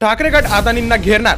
ठाकरे गट अदानींना घेरणार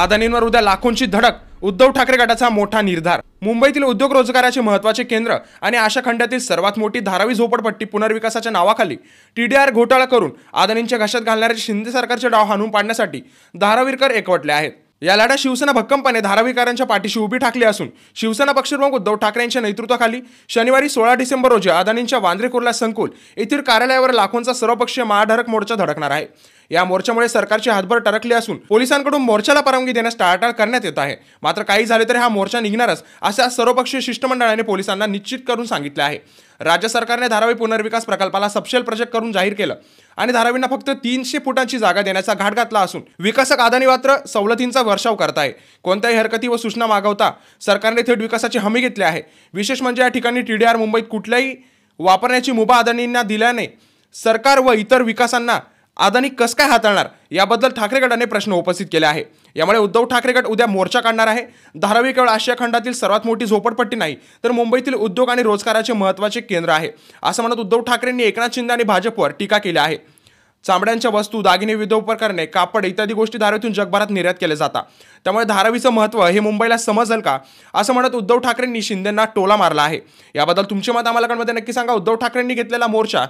अदानींवर उद्या लाखोंची धडक उद्धव ठाकरे गटाचा मोठा निर्धार मुंबईतील उद्योग रोजगाराचे महत्वाचे केंद्र आणि आशा खंडातील सर्वात मोठी धारावी झोपडपट्टी पुनर्विकासाच्या नावाखाली टीडीआर घोटाळा करून अदानींच्या घशात घालणारे शिंदे सरकारचे डाव हाणून पाडण्यासाठी धारावीरकर एकवटले आहेत या लढ्यात शिवसेना भक्कमपणे धारावीकरांच्या पाठीशी उभी ठाकली असून शिवसेना पक्षप्रमुख उद्धव ठाकरे यांच्या नेतृत्वाखाली शनिवारी सोळा डिसेंबर रोजी अदानींच्या वांद्रे कुर्ला संकुल येथील कार्यालयावर लाखोंचा सर्वपक्षीय महाधारक मोर्चा धडकणार आहे या मोर्चामुळे सरकारची हातभर टरकली असून पोलिसांकडून मोर्चाला परवानगी देण्यास टाळाटाळ करण्यात येत आहे मात्र काही झाले तरी हा मोर्चा निघणारच अशा सर्वपक्षीय शिष्टमंडळाने पोलिसांना निश्चित करून सांगितले आहे राज्य सरकारने धारावी पुनर्विकास प्रकल्पाला सपशेल प्रोजेक्ट करून जाहीर केलं आणि धारावींना फक्त तीनशे फुटांची जागा देण्याचा घाट घातला असून विकासक आदानी मात्र सवलतींचा वर्षाव करत आहे कोणत्याही हरकती व सूचना मागवता सरकारने थेट विकासाची हमी घेतली आहे विशेष म्हणजे या ठिकाणी टी डी आर मुंबईत कुठल्याही वापरण्याची मुभा अदानींना दिल्याने सरकार व इतर विकासांना अदानी कस काय हाताळणार याबद्दल ठाकरे गटाने प्रश्न उपस्थित केले आहे यामुळे उद्धव ठाकरे गट उद्या मोर्चा काढणार आहे धारावी केवळ आशिया खंडातील सर्वात मोठी झोपडपट्टी नाही तर मुंबईतील उद्योग आणि रोजगाराचे महत्त्वाचे केंद्र आहे असं म्हणत उद्धव ठाकरेंनी एकनाथ शिंदे आणि भाजपवर टीका केली आहे चामड्यांच्या वस्तू दागिने विविध उपकरणे कापड इत्यादी गोष्टी धारावीतून जगभरात निर्यात केल्या जातात त्यामुळे धारावीचं महत्त्व हे मुंबईला समजेल का असं म्हणत उद्धव ठाकरेंनी शिंदेंना टोला मारला आहे याबद्दल तुमचे मत आम्हाला कमेंटमध्ये नक्की सांगा उद्धव ठाकरेंनी घेतलेला मोर्चा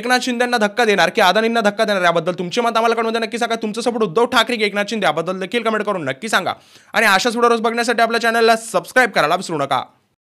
एकनाथ शिंदेंना धक्का देणार की अदानींना धक्का देणार याबद्दल तुमचे मत आम्हाला कमेंटमध्ये नक्की सांगा तुमचं सपोर्ट उद्धव ठाकरे की एकनाथ शिंदे याबद्दल देखील कमेंट करून नक्की सांगा आणि अशाच व्हिडिओ बघण्यासाठी आपल्या चॅनलला सबस्क्राईब करायला विसरू नका